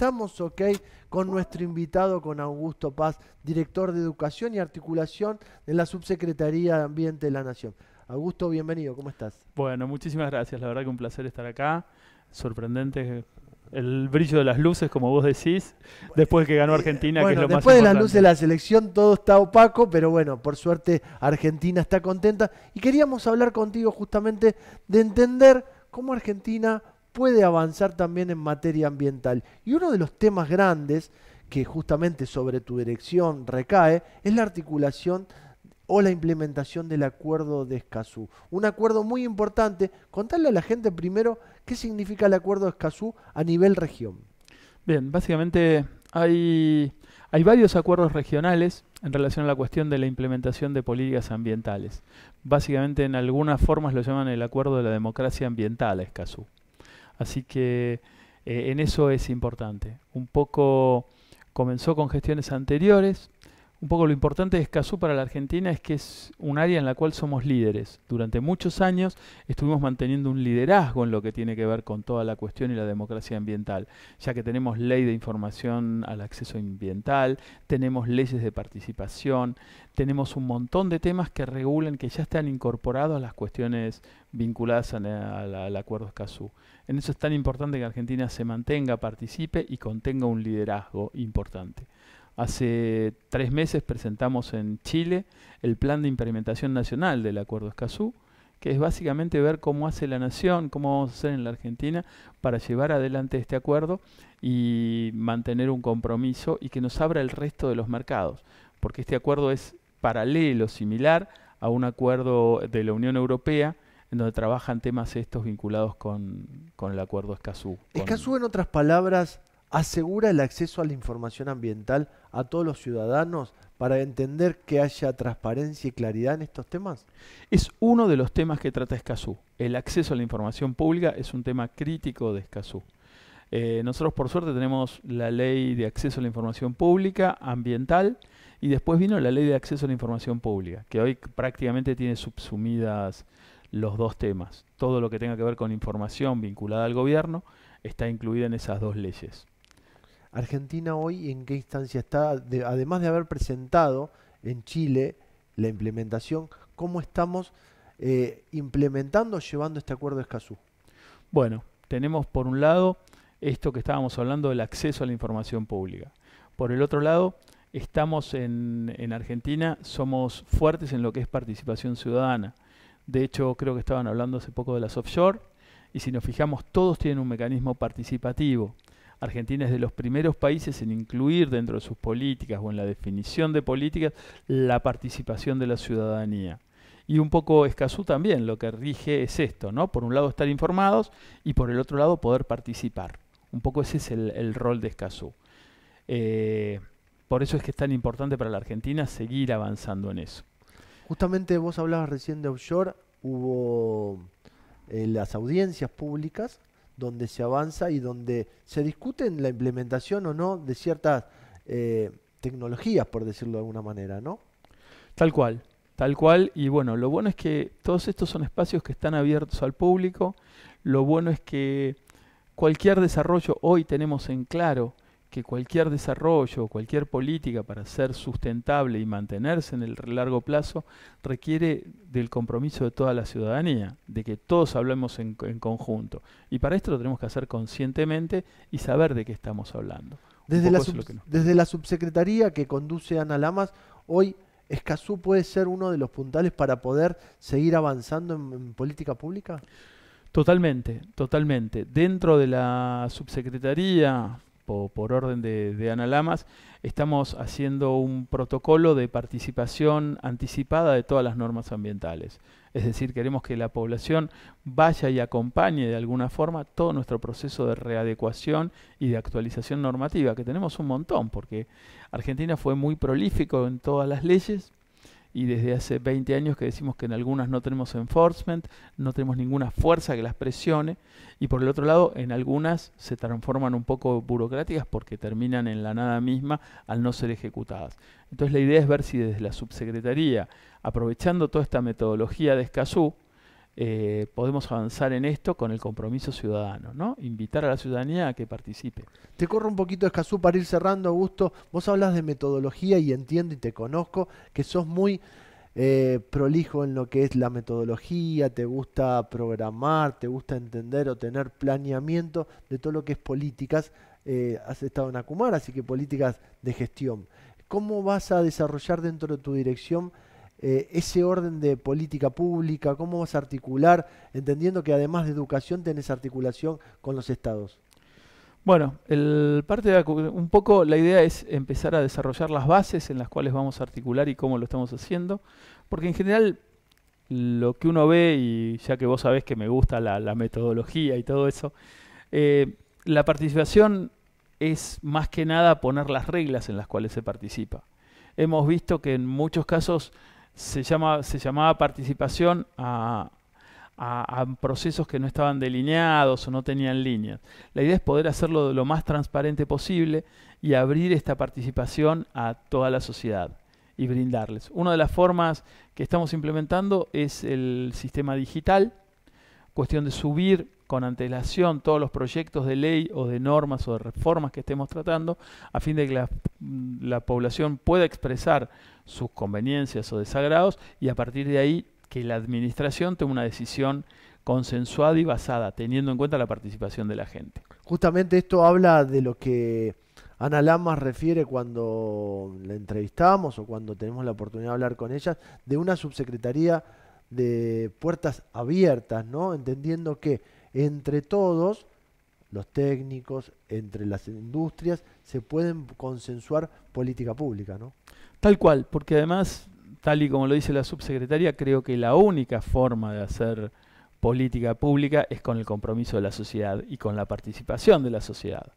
estamos ok con nuestro invitado, con Augusto Paz, director de Educación y Articulación de la Subsecretaría de Ambiente de la Nación. Augusto, bienvenido, ¿cómo estás? Bueno, muchísimas gracias, la verdad que un placer estar acá. Sorprendente el brillo de las luces, como vos decís, después que ganó eh, Argentina, que es lo más después de las luces de la selección todo está opaco, pero bueno, por suerte Argentina está contenta. Y queríamos hablar contigo justamente de entender cómo Argentina puede avanzar también en materia ambiental. Y uno de los temas grandes que justamente sobre tu dirección recae es la articulación o la implementación del acuerdo de Escazú. Un acuerdo muy importante. Contarle a la gente primero qué significa el acuerdo de Escazú a nivel región. Bien, básicamente hay, hay varios acuerdos regionales en relación a la cuestión de la implementación de políticas ambientales. Básicamente en algunas formas lo llaman el acuerdo de la democracia ambiental Escazú. Así que eh, en eso es importante. Un poco comenzó con gestiones anteriores, un poco lo importante de Escazú para la Argentina es que es un área en la cual somos líderes. Durante muchos años estuvimos manteniendo un liderazgo en lo que tiene que ver con toda la cuestión y la democracia ambiental, ya que tenemos ley de información al acceso ambiental, tenemos leyes de participación, tenemos un montón de temas que regulan, que ya están incorporados a las cuestiones vinculadas al acuerdo Escazú. En eso es tan importante que Argentina se mantenga, participe y contenga un liderazgo importante. Hace tres meses presentamos en Chile el Plan de Implementación Nacional del Acuerdo Escazú, que es básicamente ver cómo hace la nación, cómo vamos a hacer en la Argentina para llevar adelante este acuerdo y mantener un compromiso y que nos abra el resto de los mercados, porque este acuerdo es paralelo, similar a un acuerdo de la Unión Europea en donde trabajan temas estos vinculados con, con el acuerdo Escazú. Escazú, en otras palabras, asegura el acceso a la información ambiental a todos los ciudadanos para entender que haya transparencia y claridad en estos temas? Es uno de los temas que trata Escazú. El acceso a la información pública es un tema crítico de Escazú. Eh, nosotros por suerte tenemos la ley de acceso a la información pública ambiental y después vino la ley de acceso a la información pública, que hoy prácticamente tiene subsumidas los dos temas. Todo lo que tenga que ver con información vinculada al gobierno está incluida en esas dos leyes. Argentina hoy en qué instancia está, además de haber presentado en Chile la implementación, cómo estamos implementando eh, implementando, llevando este acuerdo de Escazú. Bueno, tenemos por un lado esto que estábamos hablando del acceso a la información pública. Por el otro lado, estamos en, en Argentina, somos fuertes en lo que es participación ciudadana. De hecho, creo que estaban hablando hace poco de las offshore, y si nos fijamos, todos tienen un mecanismo participativo. Argentina es de los primeros países en incluir dentro de sus políticas o en la definición de políticas la participación de la ciudadanía. Y un poco Escazú también lo que rige es esto, ¿no? Por un lado estar informados y por el otro lado poder participar. Un poco ese es el, rol de Escazú. Eh, por eso es que es tan importante para la Argentina seguir avanzando en eso. Justamente vos hablabas recién de offshore, hubo eh, las audiencias públicas donde se avanza y donde se discute la implementación o no de ciertas eh, tecnologías, por decirlo de alguna manera, ¿no? Tal cual, tal cual. Y bueno, lo bueno es que todos estos son espacios que están abiertos al público. Lo bueno es que cualquier desarrollo hoy tenemos en claro que cualquier desarrollo, cualquier política para ser sustentable y mantenerse en el largo plazo requiere del compromiso de toda la ciudadanía, de que todos hablemos en, conjunto. Y para esto lo tenemos que hacer conscientemente y saber de qué estamos hablando. Desde la, desde la subsecretaría que conduce Ana Lamas, hoy Escazú puede ser uno de los puntales para poder seguir avanzando en política pública. Totalmente, totalmente. Dentro de la subsecretaría por, orden de, Ana Lamas, estamos haciendo un protocolo de participación anticipada de todas las normas ambientales. Es decir, queremos que la población vaya y acompañe de alguna forma todo nuestro proceso de readecuación y de actualización normativa, que tenemos un montón, porque Argentina fue muy prolífico en todas las leyes, y desde hace 20 años que decimos que en algunas no tenemos enforcement, no tenemos ninguna fuerza que las presione, y por el otro lado, en algunas se transforman un poco burocráticas porque terminan en la nada misma al no ser ejecutadas. Entonces la idea es ver si desde la subsecretaría, aprovechando toda esta metodología de Escazú, eh, podemos avanzar en esto con el compromiso ciudadano, ¿no? Invitar a la ciudadanía a que participe. Te corro un poquito Escazú para ir cerrando, Augusto. Vos hablas de metodología y entiendo y te conozco que sos muy eh, prolijo en lo que es la metodología, te gusta programar, te gusta entender o tener planeamiento de todo lo que es políticas. Eh, has estado en Acumar, así que políticas de gestión. ¿Cómo vas a desarrollar dentro de tu dirección? Eh, ese orden de política pública? ¿Cómo vas a articular, entendiendo que además de educación tenés articulación con los estados? Bueno, el parte un poco la idea es empezar a desarrollar las bases en las cuales vamos a articular y cómo lo estamos haciendo, porque en general lo que uno ve, y ya que vos sabés que me gusta la, metodología y todo eso, eh, la participación es más que nada poner las reglas en las cuales se participa. Hemos visto que en muchos casos se, llama, se llamaba participación a, a, a, procesos que no estaban delineados o no tenían líneas. La idea es poder hacerlo lo más transparente posible y abrir esta participación a toda la sociedad y brindarles. Una de las formas que estamos implementando es el sistema digital, cuestión de subir con antelación todos los proyectos de ley o de normas o de reformas que estemos tratando, a fin de que la, población pueda expresar sus conveniencias o desagrados y a partir de ahí que la administración tome una decisión consensuada y basada, teniendo en cuenta la participación de la gente. Justamente esto habla de lo que Ana Lama refiere cuando la entrevistamos o cuando tenemos la oportunidad de hablar con ella, de una subsecretaría de puertas abiertas, ¿no? Entendiendo que entre todos, los técnicos, entre las industrias, se pueden consensuar política pública, ¿no? Tal cual, porque además, tal y como lo dice la subsecretaria, creo que la única forma de hacer política pública es con el compromiso de la sociedad y con la participación de la sociedad.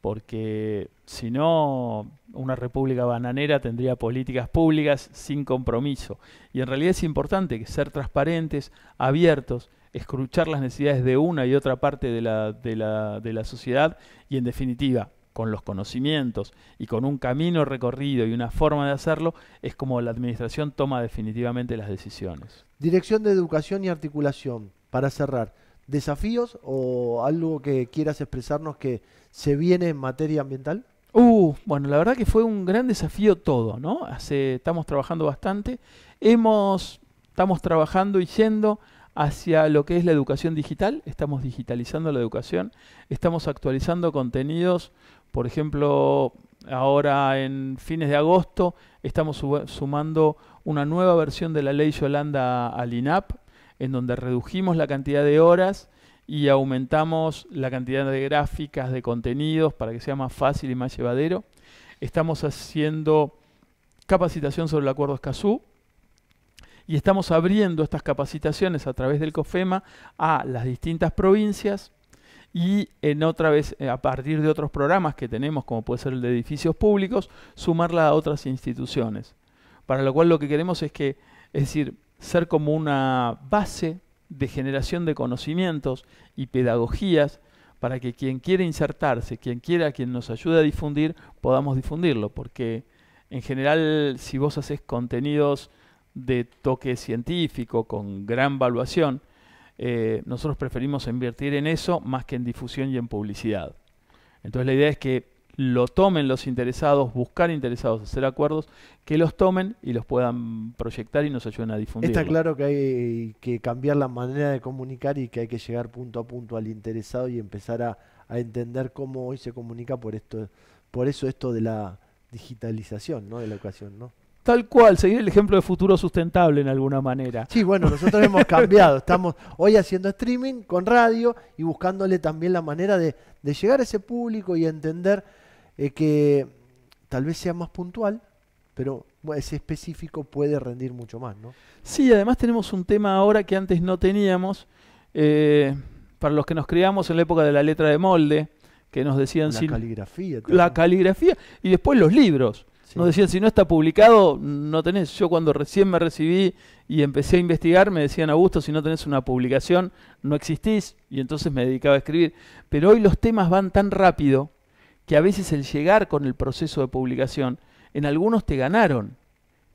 Porque si no, una república bananera tendría políticas públicas sin compromiso. Y en realidad es importante ser transparentes, abiertos escuchar las necesidades de una y otra parte de la, de la, sociedad y en definitiva con los conocimientos y con un camino recorrido y una forma de hacerlo, es como la administración toma definitivamente las decisiones. Dirección de Educación y Articulación, para cerrar, ¿desafíos o algo que quieras expresarnos que se viene en materia ambiental? Uh, bueno, la verdad que fue un gran desafío todo, ¿no? Hace, estamos trabajando bastante, hemos, estamos trabajando y yendo hacia lo que es la educación digital. Estamos digitalizando la educación, estamos actualizando contenidos, por ejemplo, ahora en fines de agosto estamos sumando una nueva versión de la ley Yolanda al INAP, en donde redujimos la cantidad de horas y aumentamos la cantidad de gráficas, de contenidos, para que sea más fácil y más llevadero. Estamos haciendo capacitación sobre el acuerdo Escazú, y estamos abriendo estas capacitaciones a través del COFEMA a las distintas provincias y en otra vez eh, a partir de otros programas que tenemos como puede ser el de edificios públicos sumarla a otras instituciones para lo cual lo que queremos es que es decir ser como una base de generación de conocimientos y pedagogías para que quien quiera insertarse quien quiera quien nos ayude a difundir podamos difundirlo porque en general si vos haces contenidos de toque científico, con gran valuación, eh, nosotros preferimos invertir en eso más que en difusión y en publicidad. Entonces la idea es que lo tomen los interesados, buscar interesados, hacer acuerdos, que los tomen y los puedan proyectar y nos ayuden a difundir. Está claro que hay que cambiar la manera de comunicar y que hay que llegar punto a punto al interesado y empezar a, a entender cómo hoy se comunica por esto, por eso esto de la digitalización, ¿no? De la ocasión, ¿no? Tal cual, seguir el ejemplo de futuro sustentable en alguna manera. Sí, bueno, nosotros hemos cambiado. Estamos hoy haciendo streaming con radio y buscándole también la manera de, llegar a ese público y entender eh, que tal vez sea más puntual, pero ese específico puede rendir mucho más, ¿no? Sí, además tenemos un tema ahora que antes no teníamos. Eh, para los que nos criamos en la época de la letra de molde, que nos decían... La caligrafía. La caligrafía y después los libros. Nos decían, si no está publicado, no tenés. Yo cuando recién me recibí y empecé a investigar, me decían, Augusto, si no tenés una publicación, no existís. Y entonces me dedicaba a escribir. Pero hoy los temas van tan rápido que a veces el llegar con el proceso de publicación, en algunos te ganaron,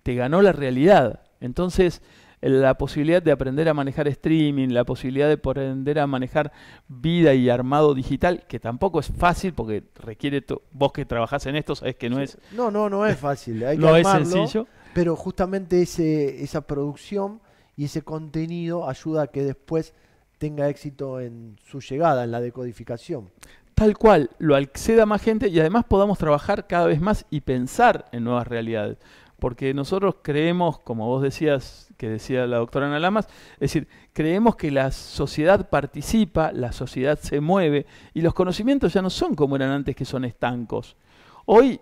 te ganó la realidad. Entonces, la posibilidad de aprender a manejar streaming, la posibilidad de aprender a manejar vida y armado digital, que tampoco es fácil porque requiere, vos que trabajás en esto, es que no es... No, no, no es fácil, hay que no es sencillo. Pero justamente ese, esa producción y ese contenido ayuda a que después tenga éxito en su llegada, en la decodificación tal cual, lo acceda más gente y además podamos trabajar cada vez más y pensar en nuevas realidades. Porque nosotros creemos, como vos decías, que decía la doctora Ana Lamas, es decir, creemos que la sociedad participa, la sociedad se mueve y los conocimientos ya no son como eran antes, que son estancos. Hoy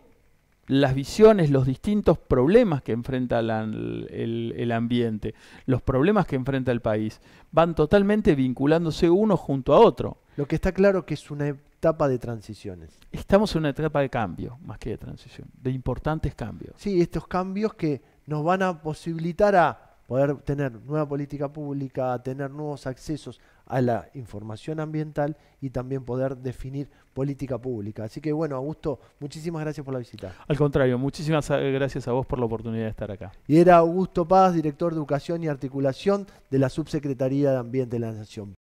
las visiones, los distintos problemas que enfrenta el, el, ambiente, los problemas que enfrenta el país, van totalmente vinculándose uno junto a otro. Lo que está claro que es una etapa de transiciones. Estamos en una etapa de cambio, más que de transición, de importantes cambios. Sí, estos cambios que nos van a posibilitar a poder tener nueva política pública, a tener nuevos accesos a la información ambiental y también poder definir política pública. Así que bueno, Augusto, muchísimas gracias por la visita. Al contrario, muchísimas gracias a vos por la oportunidad de estar acá. Y era Augusto Paz, director de Educación y Articulación de la Subsecretaría de Ambiente de la Nación.